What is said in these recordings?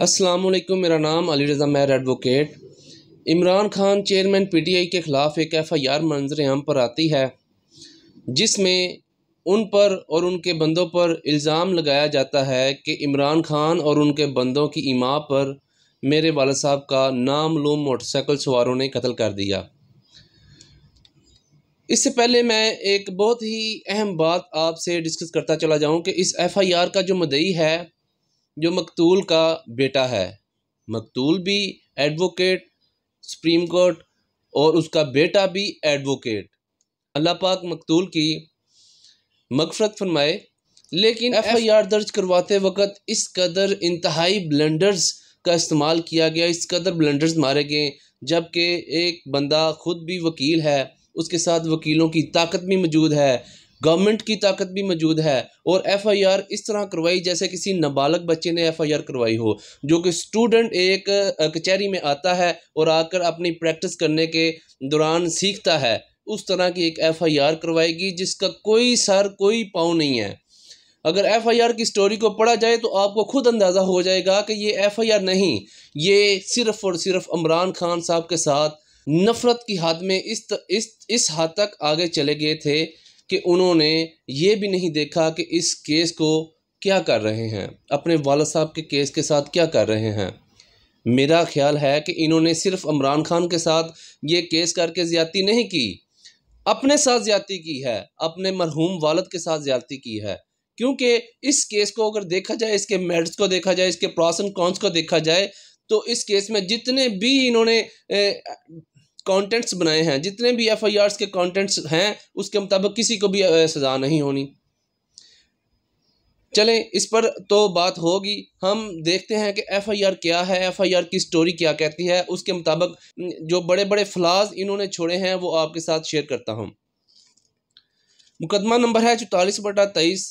असलकुम मेरा नाम Ali Raza Mehar advocate Imran Khan chairman PTI के ख़िलाफ़ एक एफ़ आई आर मंजर आम पर आती है जिसमें उन पर और उनके बंदों पर इल्ज़ाम लगाया जाता है कि इमरान खान और उनके बंदों की इमा पर मेरे वाल साहब का नामलूम मोटरसाइकिल सवारों ने कत्ल कर दिया इससे पहले मैं एक बहुत ही अहम बात आपसे डिस्कस करता चला जाऊं कि इस एफ़आईआर का जो मदई है जो मकतूल का बेटा है मकतूल भी एडवोकेट सुप्रीम कोर्ट और उसका बेटा भी एडवोकेट अल्लाह पाक मकतूल की मगफरत फरमाए लेकिन एफ आई आर दर्ज करवाते वक्त इस कदर इंतहाई ब्लेंडर्स का इस्तेमाल किया गया इस कदर ब्लेंडर्स मारे गए जबकि एक बंदा ख़ुद भी वकील है उसके साथ वकीलों की ताकत भी मौजूद है गवर्नमेंट की ताकत भी मौजूद है और एफ़ आई आर इस तरह करवाई जैसे किसी नाबालग बच्चे ने एफ़ आई आर करवाई हो जो कि स्टूडेंट एक कचहरी में आता है और आकर अपनी प्रैक्टिस करने के दौरान सीखता है उस तरह की एक एफ़ आई आर करवाएगी जिसका कोई सर कोई पाँव नहीं है अगर एफ़ आई आर की स्टोरी को पढ़ा जाए तो आपको खुद अंदाज़ा हो जाएगा कि ये एफ़ आई आर नहीं ये सिर्फ़ और सिर्फ इमरान खान साहब के साथ नफ़रत की हाथ में इस त, इस इस हद तक आगे चले गए थे कि उन्होंने ये भी नहीं देखा कि इस केस को क्या कर रहे हैं अपने वालद साहब के केस के साथ क्या कर रहे हैं मेरा ख्याल है कि इन्होंने सिर्फ इमरान खान के साथ ये केस करके ज़्यादती नहीं की अपने साथ ज़्यादती की है अपने मरहूम वालद के साथ ज़्यादती की है क्योंकि इस केस को अगर देखा जाए इसके मेरिट्स को देखा जाए इसके प्रॉस एंड कॉन्स को देखा जाए तो इस केस में जितने भी इन्होंने कॉन्टेंट्स बनाए हैं जितने भी एफ आई के कॉन्टेंट्स हैं उसके मुताबिक किसी को भी सज़ा नहीं होनी चलें इस पर तो बात होगी हम देखते हैं कि एफ़ आई आर क्या है एफ़ आई आर की स्टोरी क्या कहती है उसके मुताबिक जो बड़े बड़े फ्लाज इन्होंने छोड़े हैं वो आपके साथ शेयर करता हूँ मुकदमा नंबर है चौतालीस बटा तेईस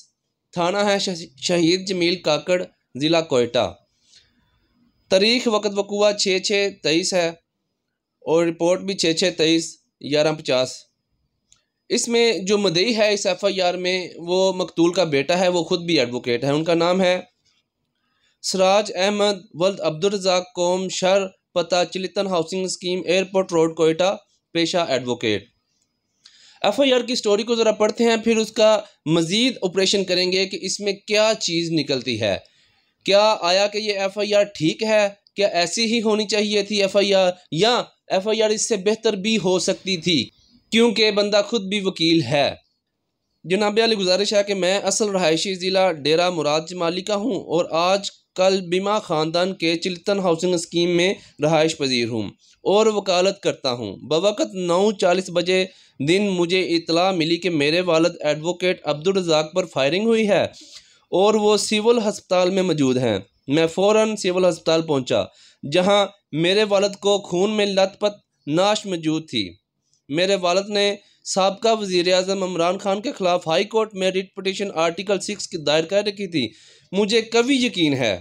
थाना है शहीद जमील काकड़ ज़िला कोयटा तारीख वक़्त वकूआ छः छः तेईस है और रिपोर्ट भी छः छः तेईस ग्यारह पचास इसमें जो मदई है इस एफ़ आई आर में वो मकतूल का बेटा है वो ख़ुद भी एडवोकेट है उनका नाम है सराज अहमद वल्द अब्दुलरजाक कौम शर पता Chiltan housing scheme airport road Quetta पेशा एडवोकेट एफ़ आई आर की स्टोरी को ज़रा पढ़ते हैं फिर उसका मज़ीद ऑपरेशन करेंगे कि इसमें क्या चीज़ निकलती है क्या आया कि ये एफ़ आई आर ठीक है क्या ऐसी ही होनी चाहिए थी एफ़ आई आर या एफआईआर इससे बेहतर भी हो सकती थी क्योंकि बंदा खुद भी वकील है जनाब अली गुजारिश है कि मैं असल रहायशी ज़िला डेरा मुराद जमाली का हूँ और आज कल बीमा ख़ानदान के चिल्तन हाउसिंग स्कीम में रहायश पजीर हूँ और वकालत करता हूँ बवक़त नौ चालीस बजे दिन मुझे इतला मिली कि मेरे वालद एडवोकेट अब्दुलरजाक पर फायरिंग हुई है और वो सिविल हस्पताल में मौजूद हैं मैं फ़ौर सिविल हस्पताल पहुँचा जहाँ मेरे वालद को खून में लतपत नाश मौजूद थी मेरे वालद ने सबका वजीर अजम इमरान खान के खिलाफ हाई कोर्ट में रिट पटिशन आर्टिकल सिक्स की दायर कर रखी थी मुझे कभी यकीन है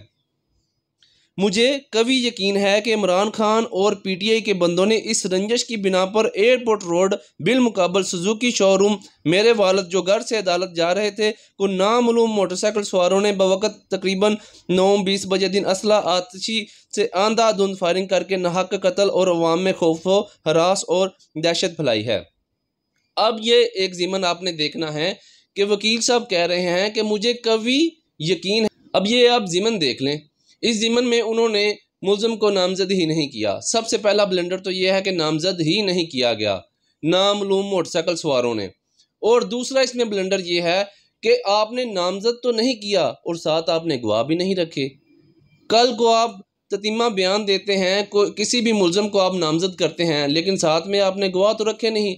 मुझे कभी यकीन है कि इमरान खान और पीटीआई के बंदों ने इस रंजश की बिना पर एयरपोर्ट रोड बिलमकबल सुजुकी शोरूम मेरे वालद जो घर से अदालत जा रहे थे को नामूम मोटरसाइकिल सवारों ने बवकत तकरीबन नौ बीस बजे दिन असला आतशी से आंधाधुंध फायरिंग करके नाहक कत्ल और अवाम में खौफ हरास और दहशत फैलाई है अब ये एक ज़िमन आपने देखना है कि वकील साहब कह रहे हैं कि मुझे कभी यकीन है अब ये आप ज़िमन देख लें इस जिमन में उन्होंने मुलम को नामजद ही नहीं किया सबसे पहला ब्लेंडर तो यह है कि नामजद ही नहीं किया गया नामलूम मोटरसाइकिल सवारों ने और दूसरा इसमें ब्लेंडर यह है कि आपने नामजद तो नहीं किया और साथ आपने गवाह भी नहीं रखे कल को आप ततीमा बयान देते हैं को किसी भी मुलम को आप नामजद करते हैं लेकिन साथ में आपने गवाह तो रखे नहीं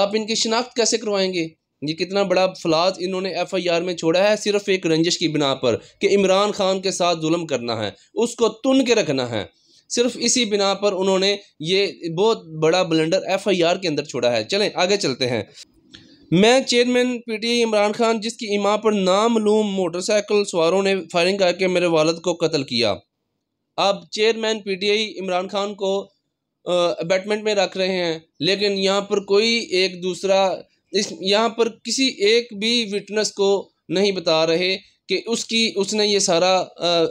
आप इनकी शिनाख्त कैसे करवाएंगे ये कितना बड़ा फलाज इन्होंने एफ आई आर में छोड़ा है सिर्फ एक रंजिश की बिना पर कि इमरान खान के साथ जुल्म करना है उसको तुन के रखना है सिर्फ इसी बिना पर उन्होंने ये बहुत बड़ा ब्लेंडर एफ आई आर के अंदर छोड़ा है चलें आगे चलते हैं मैं chairman P T I Imran Khan जिसकी इमा पर नामलूम मोटरसाइकिल सवारों ने फायरिंग करके मेरे वालद को कत्ल किया अब chairman P T I Imran Khan को अबैटमेंट में रख रहे हैं लेकिन यहाँ पर कोई एक दूसरा इस यहाँ पर किसी एक भी विटनेस को नहीं बता रहे कि उसकी उसने ये सारा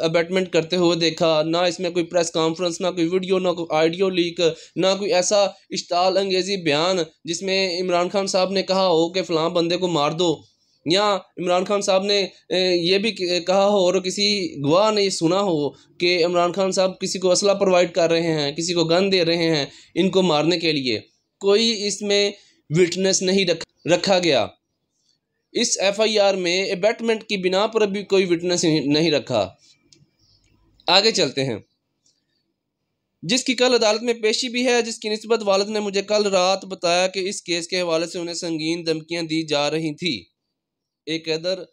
अबेटमेंट करते हुए देखा ना इसमें कोई प्रेस कॉन्फ्रेंस ना कोई वीडियो ना कोई आइडियो लीक ना कोई ऐसा इश्ताल अंगेज़ी बयान जिसमें इमरान खान साहब ने कहा हो कि फलां बंदे को मार दो या इमरान खान साहब ने ये भी कहा हो और किसी गवाह ने ये सुना हो कि इमरान खान साहब किसी को असला प्रोवाइड कर रहे हैं किसी को गन दे रहे हैं इनको मारने के लिए कोई इसमें विटनेस नहीं रख रखा गया इस एफआईआर में एबेटमेंट की बिना पर भी कोई विटनेस नहीं रखा आगे चलते हैं जिसकी कल अदालत में पेशी भी है जिसकी नस्बत वालद ने मुझे कल रात बताया कि इस केस के हवाले से उन्हें संगीन धमकियां दी जा रही थी एक अदर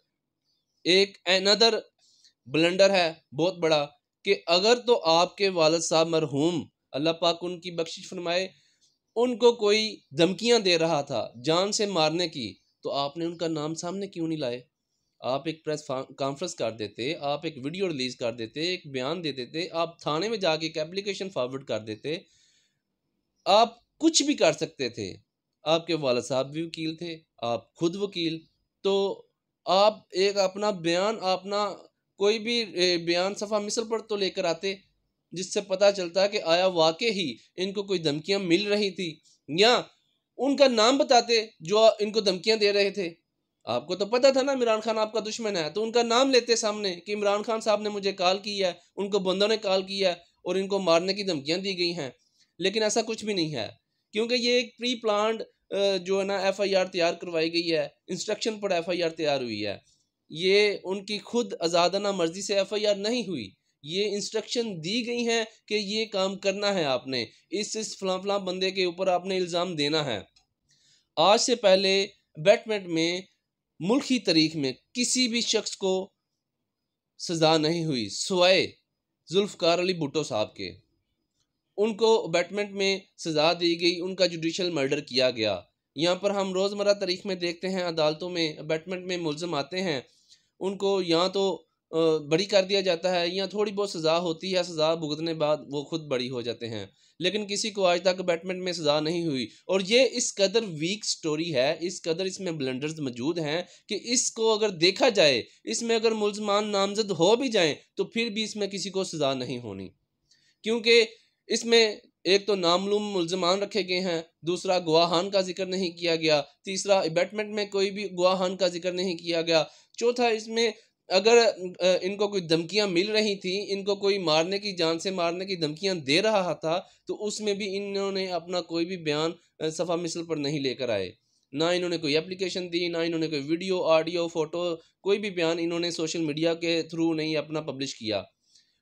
एक अनदर ब्लेंडर है बहुत बड़ा कि अगर तो आपके वालद साहब मरहूम अल्लाह पाक उनकी बख्शिश फरमाए उनको कोई धमकियां दे रहा था जान से मारने की तो आपने उनका नाम सामने क्यों नहीं लाए आप एक प्रेस कॉन्फ्रेंस कर देते आप एक वीडियो रिलीज़ कर देते एक बयान दे देते आप थाने में जाके एक एप्लीकेशन फॉरवर्ड कर देते आप कुछ भी कर सकते थे आपके वाल साहब भी वकील थे आप खुद वकील तो आप एक अपना बयान अपना कोई भी बयान सफ़ा मिसल पर तो लेकर आते जिससे पता चलता कि आया वाकई ही इनको कोई धमकियाँ मिल रही थी या उनका नाम बताते जो इनको धमकियाँ दे रहे थे आपको तो पता था ना इमरान खान आपका दुश्मन है तो उनका नाम लेते सामने कि इमरान खान साहब ने मुझे कॉल किया है उनको बंदों ने कॉल किया है और इनको मारने की धमकियाँ दी गई हैं लेकिन ऐसा कुछ भी नहीं है क्योंकि ये एक प्री प्लान्ड जो है ना एफ आई आर तैयार करवाई गई है इंस्ट्रक्शन पर एफ आई आर तैयार हुई है ये उनकी खुद आज़ादाना मर्जी से एफ आई आर नहीं हुई ये इंस्ट्रक्शन दी गई हैं कि ये काम करना है आपने इस इस फलां फलां बंदे के ऊपर आपने इल्ज़ाम देना है आज से पहले बैटमेंट में मुल्क की तारीख में किसी भी शख्स को सज़ा नहीं हुई सवाए जुल्फकार अली भुटो साहब के उनको बैटमेंट में सज़ा दी गई उनका जुडिशल मर्डर किया गया यहाँ पर हम रोज़मर्रा तारीख में देखते हैं अदालतों में बैटमेंट में मुलम आते हैं उनको या तो बड़ी कर दिया जाता है या थोड़ी बहुत सज़ा होती है सज़ा भुगतने बाद वो खुद बड़ी हो जाते हैं लेकिन किसी को आज तक बैटमैन में सज़ा नहीं हुई और ये इस कदर वीक स्टोरी है इस कदर इसमें ब्लेंडर्स मौजूद हैं कि इसको अगर देखा जाए इसमें अगर मुलजमान नामजद हो भी जाएं तो फिर भी इसमें किसी को सज़ा नहीं होनी क्योंकि इसमें एक तो नामलूम मुलजमान रखे गए हैं दूसरा गुआहान का जिक्र नहीं किया गया तीसरा बैटमेंट में कोई भी गुआहान का जिक्र नहीं किया गया चौथा इसमें अगर इनको कोई धमकियां मिल रही थी इनको कोई मारने की जान से मारने की धमकियां दे रहा था तो उसमें भी इन्होंने अपना कोई भी बयान सफ़ा मिसल पर नहीं लेकर आए ना इन्होंने कोई एप्लीकेशन दी ना इन्होंने कोई वीडियो ऑडियो फोटो कोई भी बयान इन्होंने सोशल मीडिया के थ्रू नहीं अपना पब्लिश किया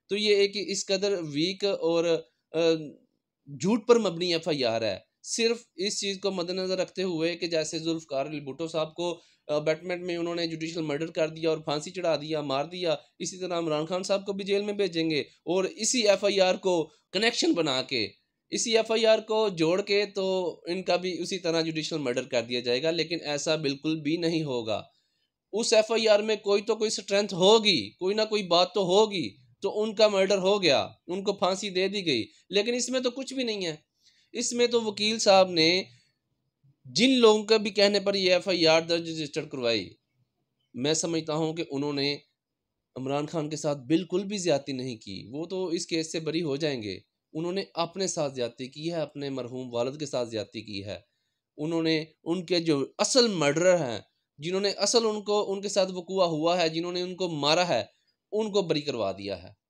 तो ये एक इस कदर वीक और झूठ पर मबनी एफ आई आर है सिर्फ इस चीज़ को मद्देनज़र रखते हुए कि जैसे जुल्फ़ार भुटो साहब को बैटमेंट में उन्होंने जुडिशल मर्डर कर दिया और फांसी चढ़ा दिया मार दिया इसी तरह इमरान खान साहब को भी जेल में भेजेंगे और इसी एफआईआर को कनेक्शन बना के इसी एफआईआर को जोड़ के तो इनका भी उसी तरह जुडिशल मर्डर कर दिया जाएगा लेकिन ऐसा बिल्कुल भी नहीं होगा उस एफ में कोई तो कोई स्ट्रेंथ होगी कोई ना कोई बात तो होगी तो उनका मर्डर हो गया उनको फांसी दे दी गई लेकिन इसमें तो कुछ भी नहीं है इसमें तो वकील साहब ने जिन लोगों के भी कहने पर यह आर दर्ज रजिस्टर करवाई मैं समझता हूँ कि उन्होंने इमरान खान के साथ बिल्कुल भी ज्यादती नहीं की वो तो इस केस से बरी हो जाएंगे उन्होंने अपने साथ ज्यादती की है अपने मरहूम वालद के साथ ज्यादती की है उन्होंने उनके जो असल मर्डर हैं जिन्होंने असल उनको उनके साथ वकूआ हुआ है जिन्होंने उनको मारा है उनको बरी करवा दिया है